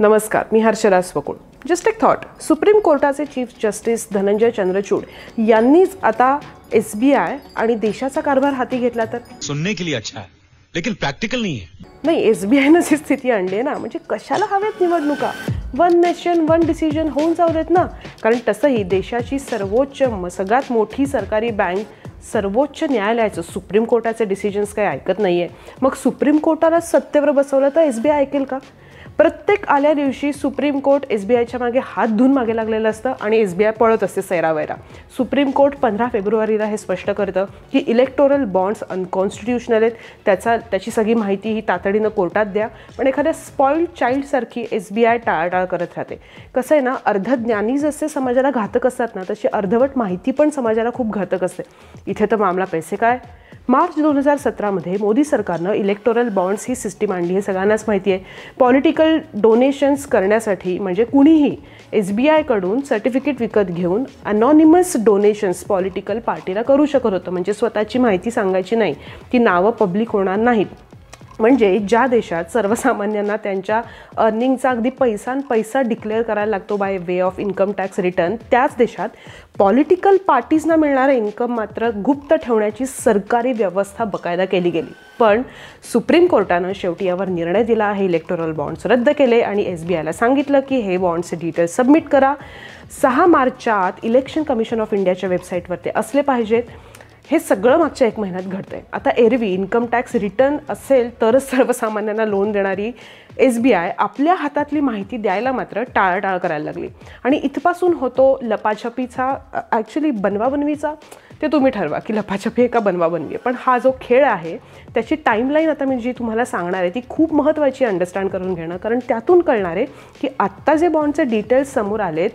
नमस्कार मी हर्षराज स्वकुळ जस्ट एक थॉट सुप्रीम कोर्टाचे चीफ जस्टिस धनंजय चंद्रचूड यांनीच आता एस बी आय आणि देशाचा कारभार हाती घेतला तर सुनने के लिए अच्छा लेकिन प्रॅक्टिकल नाही है नाही एस बी ही स्थिती आणली ना म्हणजे कशाला हव्यात निवडणुका वन नेशन वन डिसिजन होऊन जाऊ देत ना कारण तसंही देशाची सर्वोच्च सगळ्यात मोठी सरकारी बँक सर्वोच्च न्यायालयाचं सुप्रीम कोर्टाचे डिसिजन्स काही ऐकत नाही मग सुप्रीम कोर्टाला सत्तेवर बसवलं तर एस बी आय ऐकेल का प्रत्येक आल्या दिवशी सुप्रीम कोर्ट एस बी आयच्या मागे हात धुवून मागे लागलेलं असतं आणि एस बी आय पळत असते सैरावैरा सुप्रीम कोर्ट पंधरा फेब्रुवारीला हे स्पष्ट करतं की इलेक्टोरल बॉन्ड्स अनकॉन्स्टिट्युशनल आहेत त्याचा त्याची सगळी माहिती ही तातडीनं कोर्टात द्या पण एखाद्या स्पॉइल्ड चाईल्डसारखी एस बी आय टाळाटाळ करत राहते कसं आहे ना अर्धज्ञानी जसे समाजाला घातक असतात ना तशी अर्धवट माहिती पण समाजाला खूप घातक असते इथे तर मामला पैसे काय मार्च दोन हजार सतरामध्ये मोदी सरकारनं इलेक्टोरल बॉन्ड्स ही सिस्टीम आणली हे सगळ्यांनाच माहिती आहे पॉलिटिकल डोनेशन्स करण्यासाठी म्हणजे कुणीही एस बी आयकडून सर्टिफिकेट विकत घेऊन अनॉनिमस डोनेशन्स पॉलिटिकल पार्टीला करू शकत होतं म्हणजे स्वतःची माहिती सांगायची नाही की नावं पब्लिक होणार नाहीत म्हणजे ज्या देशात सर्वसामान्यांना त्यांच्या अर्निंगचा अगदी पैसान पैसा डिक्लेअर करायला लागतो by way of income tax return त्याच देशात पॉलिटिकल पार्टीजना मिळणारं इन्कम मात्र गुप्त ठेवण्याची सरकारी व्यवस्था बकायदा केली गेली पण सुप्रीम कोर्टानं शेवटी यावर निर्णय दिला आहे इलेक्टोरल बॉन्ड्स रद्द केले आणि एस बी आयला सांगितलं की हे बॉन्ड्स डिटेल्स सबमिट करा सहा मार्चच्या आत इलेक्शन कमिशन ऑफ इंडियाच्या वेबसाईटवर ते असले पाहिजेत हे सगळं मागच्या एक महिन्यात घडतंय आता एरवी इन्कम टॅक्स रिटर्न असेल तरच सर्वसामान्यांना लोन देणारी एस बी आय आपल्या हातातली माहिती द्यायला मात्र टाळाटाळ करायला लागली आणि इथपासून होतो लपाछपीचा ॲक्च्युली बनवाबनवीचा ते तुम्ही ठरवा की लपाछपी आहे का बनवाबनवी आहे पण हा जो खेळ आहे त्याची टाईमलाईन आता मी जी तुम्हाला सांगणार आहे ती खूप महत्त्वाची अंडरस्टँड करून घेणं कारण त्यातून कळणार आहे की आत्ता जे बॉन्डचे डिटेल्स समोर आलेत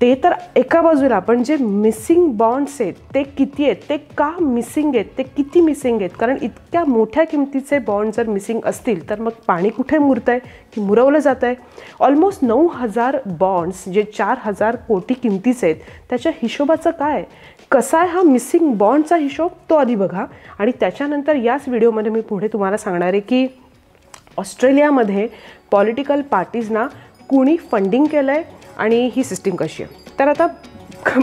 ते तर एका बाजूला पण जे मिसिंग बॉन्ड्स आहेत ते किती आहेत ते का मिसिंग आहेत ते किती मिसिंग आहेत कारण इतक्या मोठ्या किमतीचे बॉन्ड जर मिसिंग असतील तर मग पाणी कुठे मुरत आहे की मुरवलं जात आहे ऑलमोस्ट नऊ हजार बॉन्ड्स जे चार हजार कोटी किमतीचे आहेत त्याच्या हिशोबाचं काय कसा आहे हा मिसिंग बॉन्डचा हिशोब तो आधी बघा आणि त्याच्यानंतर याच व्हिडिओमध्ये मी पुढे तुम्हाला सांगणार आहे की ऑस्ट्रेलियामध्ये पॉलिटिकल पार्टीजना कुणी फंडिंग केलं आहे आणि ही सिस्टीम कशी आहे तर आता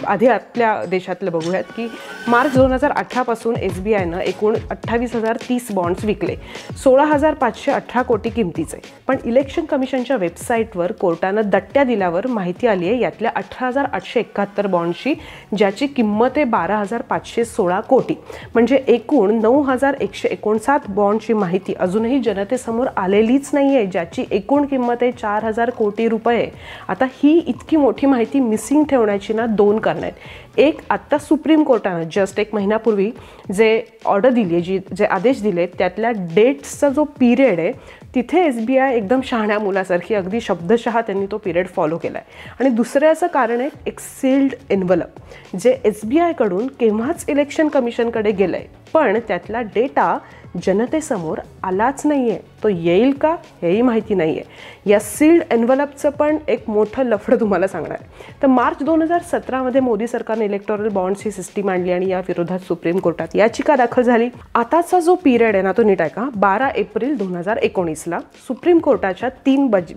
आधी आपल्या देशातलं बघूयात की मार्च दोन हजार अठरापासून एस बी आयनं एकूण अठ्ठावीस हजार तीस बॉन्ड्स विकले सोळा हजार पाचशे अठरा कोटी किमतीचे पण इलेक्शन कमिशनच्या वेबसाईटवर कोर्टानं दट्ट्या दिल्यावर माहिती आली आहे यातल्या अठरा हजार आठशे एकाहत्तर बॉन्डची ज्याची किंमत आहे बारा हजार पाचशे सोळा कोटी म्हणजे एकूण नऊ हजार एकशे एकोणसात बॉन्डची माहिती अजूनही जनतेसमोर आलेलीच नाही आहे ज्याची एकूण किंमत आहे चार हजार कोटी रुपये आता ही इतकी मोठी माहिती मिसिंग ठेवण्याची ना दोन दोन आहेत एक आत्ता सुप्रीम कोर्टानं जस्ट एक महिन्यापूर्वी जे ऑर्डर दिली आहे जी जे आदेश दिले त्यातल्या डेट्सचा जो पिरियड आहे तिथे एस बी आय एकदम शहाण्या मुलासारखी अगदी शब्दशहा त्यांनी तो पिरियड फॉलो केला आहे आणि दुसऱ्याचं कारण आहे एक सील्ड एन्व्हलप जे एस बी आयकडून केव्हाच इलेक्शन कमिशनकडे गेलं पण त्यातला डेटा जनतेसमोर आलाच नाही आहे तो येईल का हेही माहिती नाही आहे या सील्ड एन्व्हलपचं पण एक मोठं लफडं तुम्हाला सांगणार आहे तर मार्च दोन हजार सतरामध्ये मोदी सरकारने बॉन्ड्स ही सिस्टीम आणली आणि या विरोधात सुप्रीम कोर्टात याचिका दाखल झाली आताचा जो पिरियड आहे ना तो नीट आहे का बारा एप्रिल दोन हजार एकोणीसला सुप्रीम कोर्टाच्या तीन बज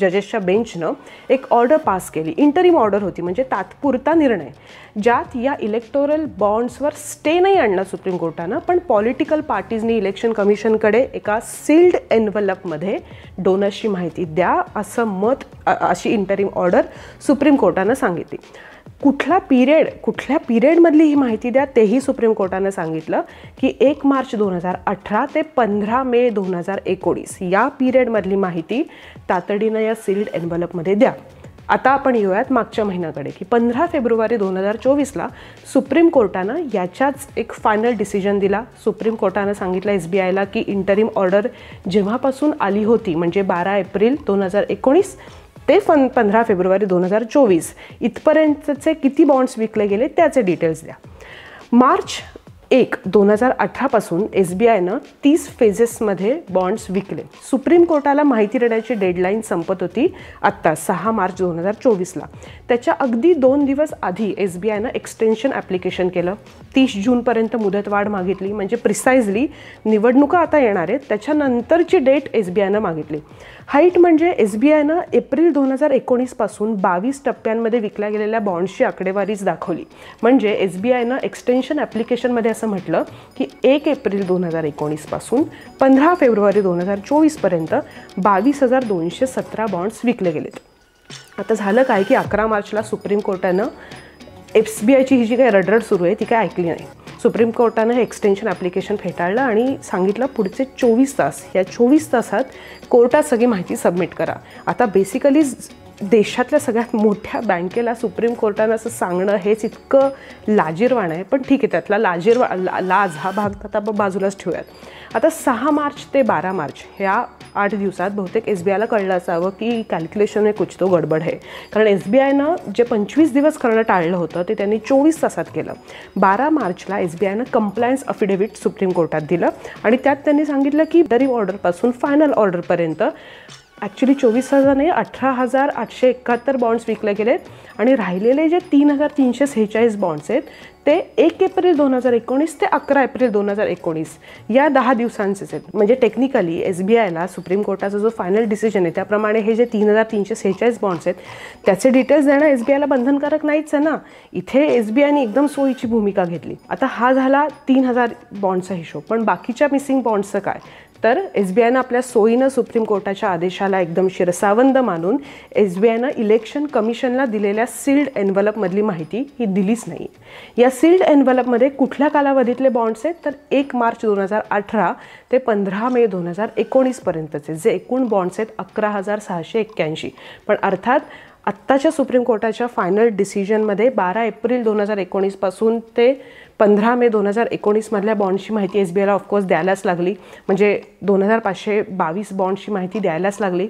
जजेसच्या बेंचनं एक ऑर्डर पास केली इंटरिम ऑर्डर होती म्हणजे तात्पुरता निर्णय ज्यात या इलेक्टोरल बॉन्ड्सवर स्टे नाही आणला सुप्रीम कोर्टानं पण पॉलिटिकल पार्टीजनी इलेक्शन कमिशनकडे एका सील्ड एनव्हलपमध्ये डोनर्सची माहिती द्या असं मत अशी इंटरिम ऑर्डर सुप्रीम कोर्टानं सांगितली कुठला पिरियड कुठल्या पिरियडमधली ही माहिती द्या तेही सुप्रीम कोर्टानं सांगितलं की एक मार्च दोन हजार अठरा ते पंधरा मे दोन हजार एकोणीस या पिरियडमधली माहिती तातडीनं या सील्ड एनवलपमध्ये द्या आता आपण येऊयात मागच्या महिन्याकडे की पंधरा फेब्रुवारी दोन हजार चोवीसला सुप्रीम कोर्टानं याच्याच एक फायनल डिसिजन दिला सुप्रीम कोर्टानं सांगितलं एस बी आयला की इंटरिम ऑर्डर जेव्हापासून आली होती म्हणजे बारा एप्रिल दोन हजार एकोणीस ते फन पंधरा फेब्रुवारी दोन हजार चोवीस इथपर्यंतचे किती बॉन्ड्स विकले गेले त्याचे डिटेल्स द्या मार्च एक दोन हजार अठरापासून एस बी आयनं तीस फेजेसमध्ये बॉन्ड्स विकले सुप्रीम कोर्टाला माहिती देण्याची डेडलाईन संपत होती आत्ता सहा मार्च दोन हजार चोवीसला त्याच्या अगदी दोन दिवस आधी एस बी आयनं एक्सटेन्शन ॲप्लिकेशन केलं तीस जूनपर्यंत मुदतवाढ मागितली म्हणजे प्रिसाइजली निवडणुका आता येणार आहेत त्याच्यानंतरची डेट एस बी आयनं मागितली हाईट म्हणजे एस बी आयनं एप्रिल दोन हजार एकोणीसपासून बावीस टप्प्यांमध्ये विकल्या गेलेल्या बॉन्ड्सची आकडेवारीच दाखवली म्हणजे एस बी आयनं एक्सटेन्शन ॲप्लिकेशनमध्ये असं म्हटलं की एक एप्रिल दोन हजार एकोणीसपासून पंधरा फेब्रुवारी दोन हजार चोवीसपर्यंत बावीस हजार दोनशे सतरा बॉन्ड्स विकले गेलेत आता झालं काय की अकरा मार्चला सुप्रीम कोर्टानं एफ बी आयची ही जी काही रडरड सुरू आहे ती काय ऐकली नाही सुप्रीम कोर्टानं हे एक्सटेन्शन ॲप्लिकेशन फेटाळलं आणि सांगितलं पुढचे चोवीस तास या चोवीस तासात कोर्टात सगळी माहिती सबमिट करा आता बेसिकली देशातल्या सगळ्यात मोठ्या बँकेला सुप्रीम कोर्टानं असं सांगणं हेच इतकं लाजीरवाण आहे पण ठीक आहे त्यातला लाजीरवा लाज हा भाग आता बाजूलाच ठेवूयात आता सहा मार्च ते बारा मार्च ह्या आठ दिवसात बहुतेक एस बी आयला कळलं असावं की कॅल्क्युलेशन हे कुछ तो गडबड आहे कारण एस बी आयनं जे पंचवीस दिवस करणं टाळलं होतं ते त्यांनी चोवीस तासात केलं बारा मार्चला एस बी आयनं कम्प्लायन्स अफिडेव्हिट सुप्रीम कोर्टात दिलं आणि त्यात त्यांनी सांगितलं की दरी ऑर्डरपासून फायनल ऑर्डरपर्यंत ॲक्च्युली चोवीस हजार नाही अठरा हजार आठशे एकाहत्तर बॉन्ड्स विकले गेलेत आणि राहिलेले जे तीन हजार तीनशे सेहेचाळीस बॉन्ड्स आहेत ते एक एप्रिल दोन हजार एकोणीस ते अकरा एप्रिल दोन हजार एकोणीस या दहा दिवसांचेच आहेत म्हणजे टेक्निकली एस बी आयला सुप्रीम कोर्टाचा जो फायनल डिसिजन आहे त्याप्रमाणे हे जे तीन हजार तीनशे सेहेचाळीस बॉन्ड्स आहेत त्याचे डिटेल्स देणं एस बी आयला बंधनकारक नाहीच आहे ना इथे एस बी आयने एकदम सोयीची भूमिका घेतली आता हा झाला तीन हजार बॉन्डचा हिशोब पण बाकीच्या मिसिंग बॉन्ड्सचं काय तर एस बी आयनं आपल्या सोयीनं सुप्रीम कोर्टाच्या आदेशाला एकदम शिरसावंद मानून एस बी आयनं इलेक्शन कमिशनला दिलेल्या सील्ड एनव्हलपमधली माहिती ही दिलीच नाही या सील्ड एनव्हलपमध्ये कुठल्या कालावधीतले बॉन्ड्स आहेत तर एक मार्च दोन हजार अठरा ते पंधरा मे दोन हजार एकोणीसपर्यंतचे जे एकूण बॉन्ड्स आहेत अकरा हजार सहाशे एक्क्याऐंशी पण अर्थात आत्ताच्या सुप्रीम कोर्टाच्या फायनल डिसिजनमध्ये बारा एप्रिल दोन हजार एकोणीसपासून ते पंधरा मे दोन हजार एकोणीसमधल्या बॉन्डची माहिती एस बी आयला ऑफकोर्स द्यायलाच लागली म्हणजे दोन हजार पाचशे बावीस बॉन्डची माहिती द्यायलाच लागली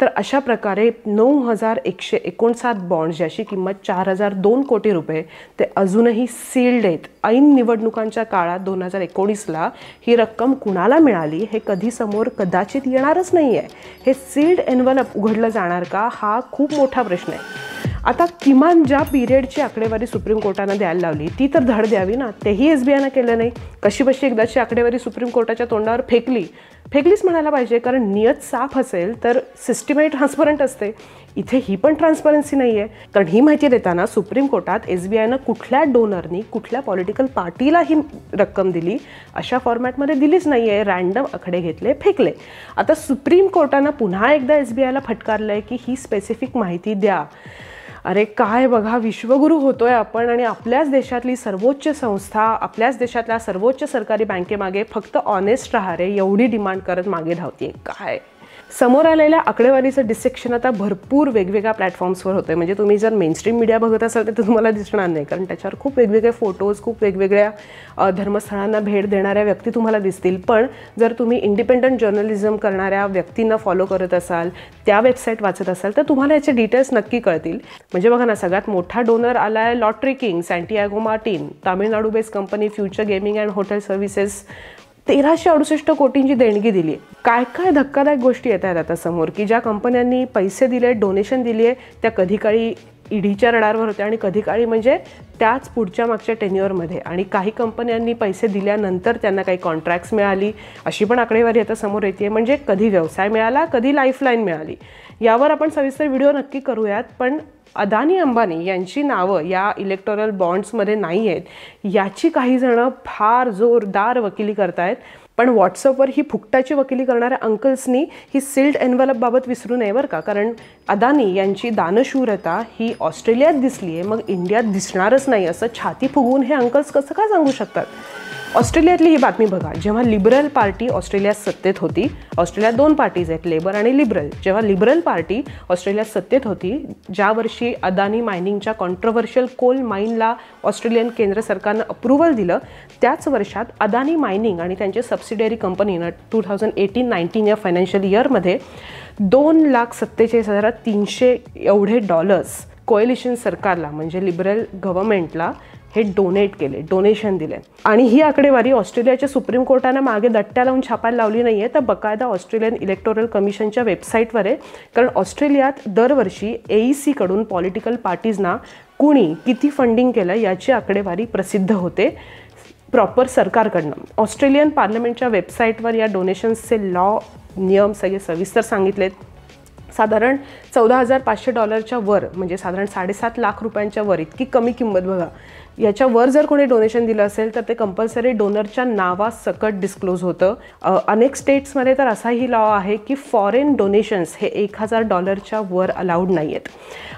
तर अशा प्रकारे नऊ हजार एकशे एकोणसाठ बॉन्ड ज्याची किंमत चार हजार दोन कोटी रुपये ते अजूनही सील्ड आहेत ऐन निवडणुकांच्या काळात दोन हजार एकोणीसला ही रक्कम कुणाला मिळाली हे कधी समोर कदाचित येणारच नाही आहे हे सील्ड एनवलप उघडलं जाणार का हा खूप मोठा प्रश्न आहे आता किमान ज्या पिरियडची आकडेवारी सुप्रीम कोर्टानं द्यायला लावली ती तर धड द्यावी ना तेही एस बी आयनं केलं नाही कशी कशीबशी एकदाची आकडेवारी सुप्रीम कोर्टाच्या तोंडावर फेकली फेकलीच म्हणायला पाहिजे कारण नियत साफ असेल तर सिस्टीमही ट्रान्सपरंट असते इथे ही पण ट्रान्सपरन्सी नाही आहे कारण ही माहिती देताना सुप्रीम कोर्टात एस बी आयनं कुठल्या डोनरनी कुठल्या पॉलिटिकल पार्टीला ही रक्कम दिली अशा फॉर्मॅटमध्ये दिलीच नाही आहे रँडम आकडे घेतले फेकले आता सुप्रीम कोर्टानं पुन्हा एकदा एस बी आयला फटकारलं आहे की ही स्पेसिफिक माहिती द्या अरे काय बघा विश्वगुरु होतोय आपण आणि आपल्याच देशातली सर्वोच्च संस्था आपल्याच देशातल्या सर्वोच्च सरकारी बँकेमागे फक्त ऑनेस्ट राहा रे एवढी डिमांड करत मागे धावते काय समोर आलेल्या आकडेवारीचं डिसेक्शन आता भरपूर वेगवेगळ्या प्लॅटफॉर्म्सवर होतं म्हणजे तुम्ही जर मेनस्ट्रीम मीडिया बघत असाल तर तुम्हाला दिसणार नाही कारण त्याच्यावर खूप वेगवेगळे फोटोज खूप वेगवेगळ्या धर्मस्थळांना भेट देणाऱ्या व्यक्ती तुम्हाला दिसतील पण जर तुम्ही इंडिपेंडंट जर्नलिझम करणाऱ्या व्यक्तींना फॉलो करत असाल त्या वेबसाईट वाचत असाल तर तुम्हाला याचे डिटेल्स नक्की कळतील म्हणजे बघा ना सगळ्यात मोठा डोनर आला आहे lottery king Santiago Martin Tamil Nadu based company future gaming and hotel services तेराशे अडुसष्ट कोटींची देणगी दिली आहे काय काय धक्कादायक गोष्टी येत आहेत आता समोर की ज्या कंपन्यांनी पैसे दिले डोनेशन दिली आहे त्या कधी काळी ईडीच्या रडारवर होत्या आणि कधी काळी म्हणजे त्याच पुढच्या मागच्या टेन्युअरमध्ये आणि काही कंपन्यांनी पैसे दिल्यानंतर त्यांना काही कॉन्ट्रॅक्ट्स मिळाली अशी पण आकडेवारी आता समोर येते म्हणजे कधी व्यवसाय मिळाला कधी लाईफलाईन मिळाली यावर आपण सविस्तर व्हिडिओ नक्की करूयात पण अदानी अंबानी यांची नावं या इलेक्टोरल बॉन्ड्समध्ये नाही आहेत याची काही जणं फार जोरदार वकिली आहेत पण व्हॉट्सअपवर ही फुकटाची वकिली करणाऱ्या अंकल्सनी ही सिल्ड एनवलपबाबत विसरू नये बरं का कारण अदानी यांची दानशूरता ही ऑस्ट्रेलियात दिसली आहे मग इंडियात दिसणारच नाही असं छाती फुगवून हे अंकल्स कसं काय सांगू शकतात ऑस्ट्रेलियातली ही बातमी बघा जेव्हा लिबरल पार्टी ऑस्ट्रेलियात सत्तेत होती ऑस्ट्रेलियात दोन पार्टीज आहेत लेबर आणि लिबरल जेव्हा लिबरल पार्टी ऑस्ट्रेलियात सत्तेत होती ज्या वर्षी अदानी मायनिंगच्या कॉन्ट्रवर्शियल कोल माईनला ऑस्ट्रेलियन केंद्र सरकारनं अप्रुव्हल दिलं त्याच वर्षात अदानी मायनिंग आणि त्यांचे सबसिडियरी कंपनीनं टू थाउजंड एटीन नाईन्टीन या फायनान्शियल इयरमध्ये दोन लाख सत्तेचाळीस हजार तीनशे एवढे डॉलर्स कोएलिशन सरकारला म्हणजे लिबरल गव्हर्मेंटला हे डोनेट केले डोनेशन दिले आणि ही आकडेवारी ऑस्ट्रेलियाच्या सुप्रीम कोर्टानं मागे दट्ट्या लावून छापायला लावली नाही आहे तर बकायदा ऑस्ट्रेलियन इलेक्टोरल कमिशनच्या वेबसाईटवर आहे कारण ऑस्ट्रेलियात दरवर्षी ई e कडून पॉलिटिकल पार्टीजना कुणी किती फंडिंग केलं याची आकडेवारी प्रसिद्ध होते प्रॉपर सरकारकडनं ऑस्ट्रेलियन पार्लमेंटच्या वेबसाईटवर या डोनेशन्सचे लॉ नियम सगळे सविस्तर सांगितलेत साधारण चौदा हजार पाचशे डॉलरच्या वर म्हणजे साधारण साडेसात लाख रुपयांच्या वर इतकी कमी किंमत बघा याच्यावर जर कोणी डोनेशन दिलं असेल तर ते कंपल्सरी डोनरच्या सकट डिस्क्लोज होतं अनेक स्टेट्समध्ये तर असाही लॉ आहे की फॉरेन डोनेशन्स हे एक हजार डॉलरच्या वर अलाउड नाही आहेत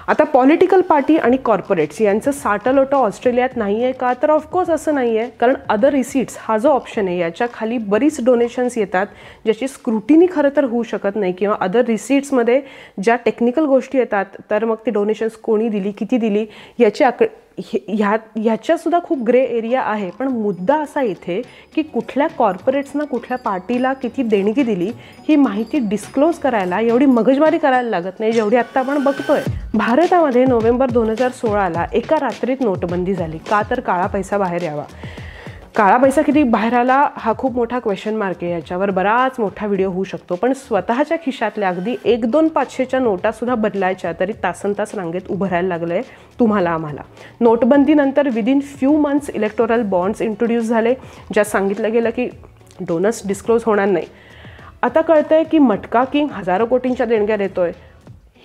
आता पॉलिटिकल पार्टी आणि कॉर्पोरेट्स यांचं साटलोटो ऑस्ट्रेलियात नाही आहे का तर ऑफकोर्स असं नाही आहे कारण अदर रिसिट्स हा जो ऑप्शन आहे याच्या खाली बरीच डोनेशन्स येतात ज्याची स्क्रुटिनी खरं तर होऊ शकत नाही किंवा अदर रिसिट्समध्ये ज्या टेक्निकल गोष्टी येतात तर मग ती डोनेशन्स कोणी दिली किती दिली याची आक ह्या ह्याच्यासुद्धा खूप ग्रे एरिया आहे पण मुद्दा असा इथे की कुठल्या कॉर्पोरेट्सना कुठल्या पार्टीला किती देणगी दिली ही माहिती डिस्क्लोज करायला एवढी मगजमारी करायला लागत नाही जेवढी आत्ता आपण बघतोय भारतामध्ये नोव्हेंबर दोन हजार सोळाला एका रात्रीत नोटबंदी झाली का तर काळा पैसा बाहेर यावा काळा पैसा किती बाहेर आला हा खूप मोठा क्वेश्चन मार्क आहे याच्यावर बराच मोठा व्हिडिओ होऊ शकतो पण स्वतःच्या खिशातल्या अगदी एक दोन पाचशेच्या नोटासुद्धा बदलायच्या तरी तासन तास रांगेत उभं राहायला लागलं आहे तुम्हाला आम्हाला नोटबंदीनंतर within few months electoral bonds introduce झाले ज्यात सांगितलं गेलं की डोनर्स डिस्क्लोज होणार नाही आता कळतं आहे की मटका किंग हजारो कोटींच्या देणग्या देतो आहे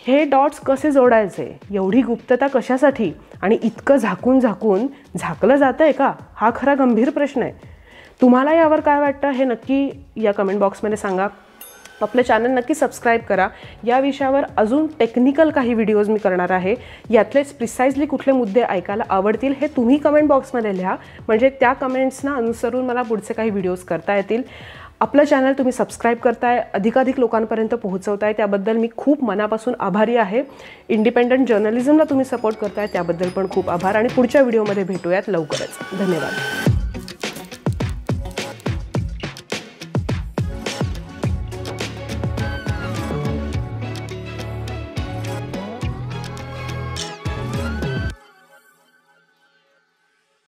हे डॉट्स कसे जोडायचे एवढी गुप्तता कशासाठी आणि इतकं झाकून झाकून झाकलं जातं आहे का हा खरा गंभीर प्रश्न आहे तुम्हाला यावर काय वाटतं हे नक्की या कमेंट बॉक्समध्ये सांगा आपलं चॅनल नक्की सबस्क्राईब करा या विषयावर अजून टेक्निकल काही व्हिडिओज मी करणार आहे यातलेच प्रिसाइजली कुठले मुद्दे ऐकायला आवडतील हे तुम्ही कमेंट बॉक्समध्ये लिहा म्हणजे त्या कमेंट्सना अनुसरून मला पुढचे काही व्हिडिओज करता येतील आपलं चॅनल तुम्ही सबस्क्राईब करताय अधिकाधिक लोकांपर्यंत पोहोचवताय त्याबद्दल मी खूप मनापासून आभारी आहे इंडिपेंडंट जर्नलिझमला तुम्ही सपोर्ट करताय त्याबद्दल पण खूप आभार आणि पुढच्या व्हिडिओमध्ये भेटूयात लवकरच धन्यवाद